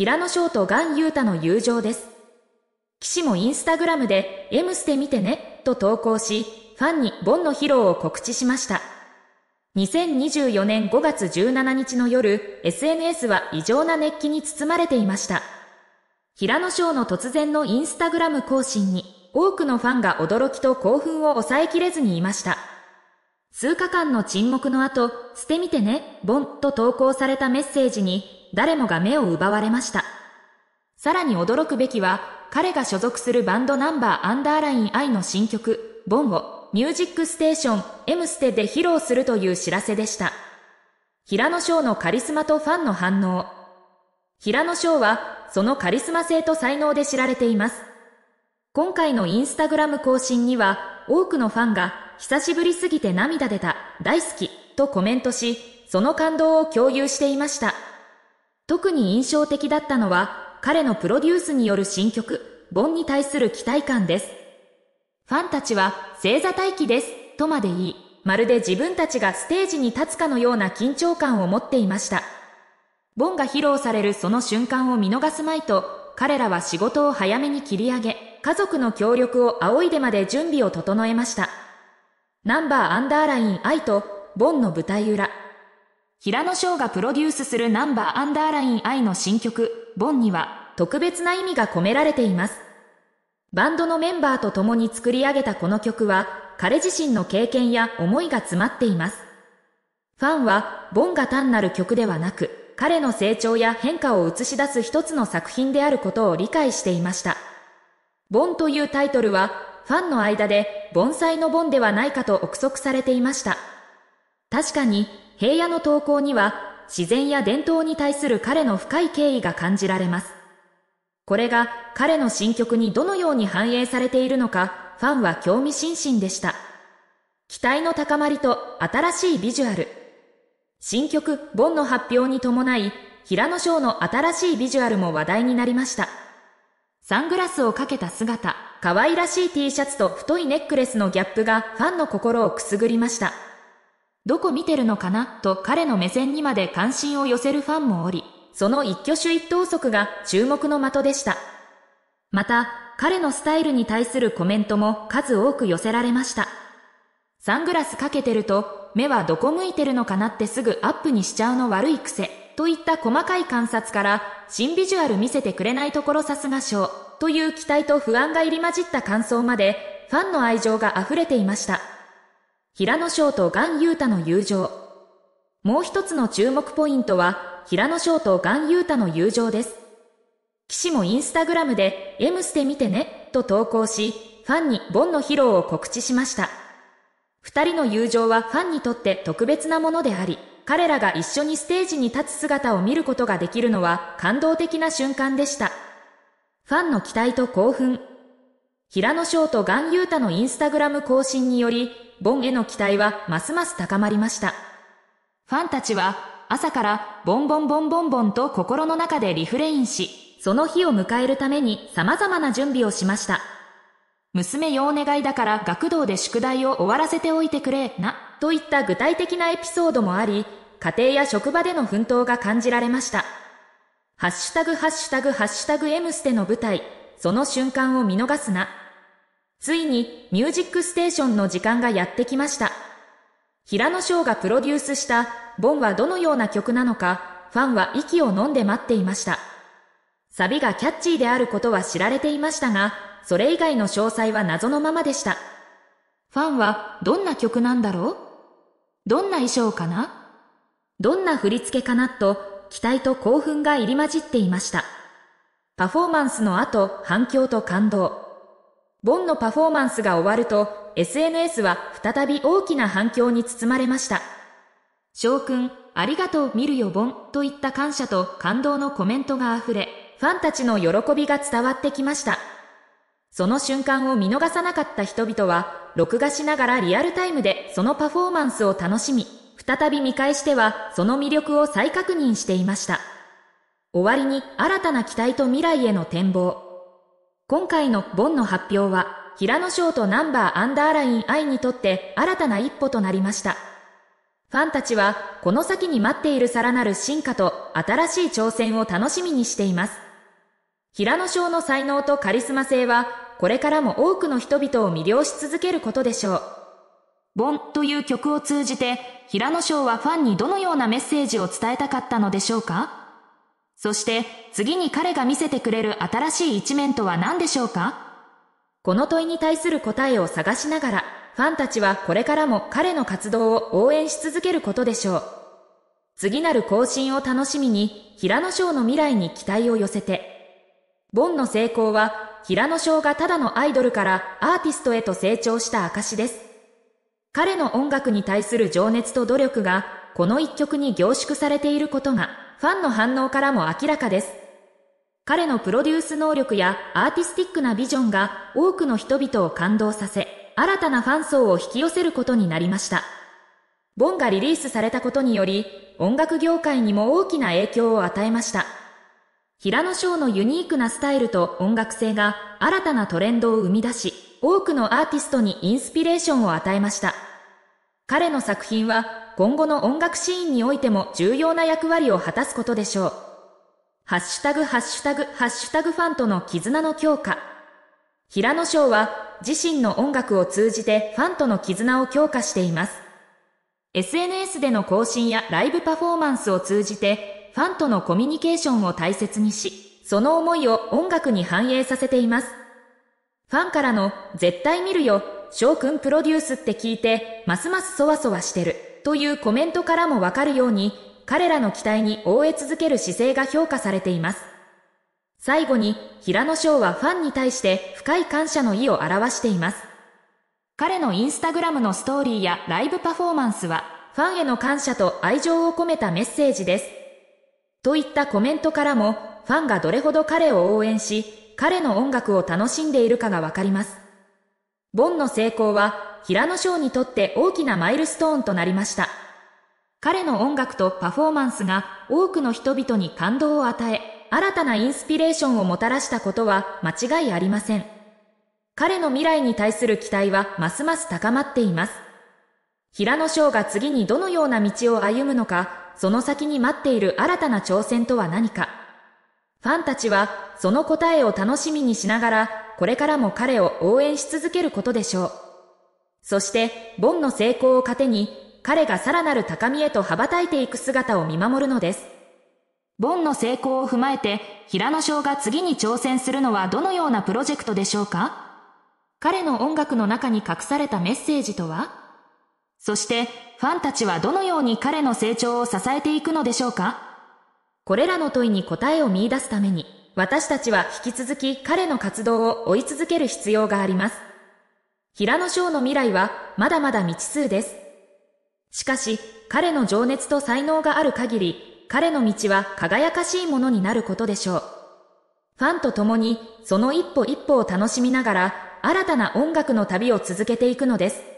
平野翔とガンユータの友情です。騎士もインスタグラムで、M ステ見てね、と投稿し、ファンにボンの披露を告知しました。2024年5月17日の夜、SNS は異常な熱気に包まれていました。平野翔の突然のインスタグラム更新に、多くのファンが驚きと興奮を抑えきれずにいました。数日間の沈黙の後、捨てみてね、ボンと投稿されたメッセージに、誰もが目を奪われました。さらに驚くべきは、彼が所属するバンドナンバーアンダーライン I の新曲、ボンゴ、ミュージックステーション、M ステで披露するという知らせでした。平野翔のカリスマとファンの反応。平野翔は、そのカリスマ性と才能で知られています。今回のインスタグラム更新には、多くのファンが、久しぶりすぎて涙出た、大好き、とコメントし、その感動を共有していました。特に印象的だったのは、彼のプロデュースによる新曲、ボンに対する期待感です。ファンたちは、星座待機です、とまで言い、まるで自分たちがステージに立つかのような緊張感を持っていました。ボンが披露されるその瞬間を見逃すまいと、彼らは仕事を早めに切り上げ、家族の協力を仰いでまで準備を整えました。ナンバーアンダーライン愛と、ボンの舞台裏、平野翔がプロデュースするナンバーアンダーライン I の新曲、ボンには特別な意味が込められています。バンドのメンバーと共に作り上げたこの曲は、彼自身の経験や思いが詰まっています。ファンは、ボンが単なる曲ではなく、彼の成長や変化を映し出す一つの作品であることを理解していました。ボンというタイトルは、ファンの間で、盆栽のボンではないかと憶測されていました。確かに、平野の投稿には自然や伝統に対する彼の深い敬意が感じられます。これが彼の新曲にどのように反映されているのか、ファンは興味津々でした。期待の高まりと新しいビジュアル。新曲、ボンの発表に伴い、平野翔の新しいビジュアルも話題になりました。サングラスをかけた姿、可愛らしい T シャツと太いネックレスのギャップがファンの心をくすぐりました。どこ見てるのかなと彼の目線にまで関心を寄せるファンもおり、その一挙手一投足が注目の的でした。また、彼のスタイルに対するコメントも数多く寄せられました。サングラスかけてると、目はどこ向いてるのかなってすぐアップにしちゃうの悪い癖、といった細かい観察から、新ビジュアル見せてくれないところさすが賞、という期待と不安が入り混じった感想まで、ファンの愛情が溢れていました。平野翔と岩優太の友情。もう一つの注目ポイントは、平野翔と岩優太の友情です。岸もインスタグラムで、M ステ見てね、と投稿し、ファンにボンの披露を告知しました。二人の友情はファンにとって特別なものであり、彼らが一緒にステージに立つ姿を見ることができるのは感動的な瞬間でした。ファンの期待と興奮。平野翔と岩優太のインスタグラム更新により、ボンへの期待はますます高まりました。ファンたちは朝からボンボンボンボンボンと心の中でリフレインし、その日を迎えるために様々な準備をしました。娘よお願いだから学童で宿題を終わらせておいてくれな、といった具体的なエピソードもあり、家庭や職場での奮闘が感じられました。ハッシュタグハッシュタグハッシュタグ M ステの舞台、その瞬間を見逃すな。ついに、ミュージックステーションの時間がやってきました。平野翔がプロデュースした、ボンはどのような曲なのか、ファンは息を飲んで待っていました。サビがキャッチーであることは知られていましたが、それ以外の詳細は謎のままでした。ファンは、どんな曲なんだろうどんな衣装かなどんな振り付けかなと、期待と興奮が入り混じっていました。パフォーマンスの後、反響と感動。ボンのパフォーマンスが終わると、SNS は再び大きな反響に包まれました。翔くん、ありがとう見るよボンといった感謝と感動のコメントが溢れ、ファンたちの喜びが伝わってきました。その瞬間を見逃さなかった人々は、録画しながらリアルタイムでそのパフォーマンスを楽しみ、再び見返してはその魅力を再確認していました。終わりに新たな期待と未来への展望。今回のボンの発表は、平野翔とナンバーアンダーライン I にとって新たな一歩となりました。ファンたちは、この先に待っているさらなる進化と新しい挑戦を楽しみにしています。平野翔の才能とカリスマ性は、これからも多くの人々を魅了し続けることでしょう。ボンという曲を通じて、平野翔はファンにどのようなメッセージを伝えたかったのでしょうかそして次に彼が見せてくれる新しい一面とは何でしょうかこの問いに対する答えを探しながら、ファンたちはこれからも彼の活動を応援し続けることでしょう。次なる更新を楽しみに、平野翔の未来に期待を寄せて。ボンの成功は、平野翔がただのアイドルからアーティストへと成長した証です。彼の音楽に対する情熱と努力が、この一曲に凝縮されていることが、ファンの反応からも明らかです。彼のプロデュース能力やアーティスティックなビジョンが多くの人々を感動させ、新たなファン層を引き寄せることになりました。ボンがリリースされたことにより、音楽業界にも大きな影響を与えました。平野翔のユニークなスタイルと音楽性が新たなトレンドを生み出し、多くのアーティストにインスピレーションを与えました。彼の作品は今後の音楽シーンにおいても重要な役割を果たすことでしょう。ハッシュタグ、ハッシュタグ、ハッシュタグファンとの絆の強化。平野翔は自身の音楽を通じてファンとの絆を強化しています。SNS での更新やライブパフォーマンスを通じてファンとのコミュニケーションを大切にし、その思いを音楽に反映させています。ファンからの絶対見るよ、翔くんプロデュースって聞いて、ますますそわそわしてる。というコメントからもわかるように、彼らの期待に応え続ける姿勢が評価されています。最後に、平野翔はファンに対して深い感謝の意を表しています。彼のインスタグラムのストーリーやライブパフォーマンスは、ファンへの感謝と愛情を込めたメッセージです。といったコメントからも、ファンがどれほど彼を応援し、彼の音楽を楽しんでいるかがわかります。ボンの成功は、平野翔にとって大きなマイルストーンとなりました。彼の音楽とパフォーマンスが多くの人々に感動を与え、新たなインスピレーションをもたらしたことは間違いありません。彼の未来に対する期待はますます高まっています。平野翔が次にどのような道を歩むのか、その先に待っている新たな挑戦とは何か。ファンたちはその答えを楽しみにしながら、これからも彼を応援し続けることでしょう。そして、ボンの成功を糧に、彼がさらなる高みへと羽ばたいていく姿を見守るのです。ボンの成功を踏まえて、平野翔が次に挑戦するのはどのようなプロジェクトでしょうか彼の音楽の中に隠されたメッセージとはそして、ファンたちはどのように彼の成長を支えていくのでしょうかこれらの問いに答えを見出すために、私たちは引き続き彼の活動を追い続ける必要があります。平野翔の未来はまだまだ未知数です。しかし、彼の情熱と才能がある限り、彼の道は輝かしいものになることでしょう。ファンと共に、その一歩一歩を楽しみながら、新たな音楽の旅を続けていくのです。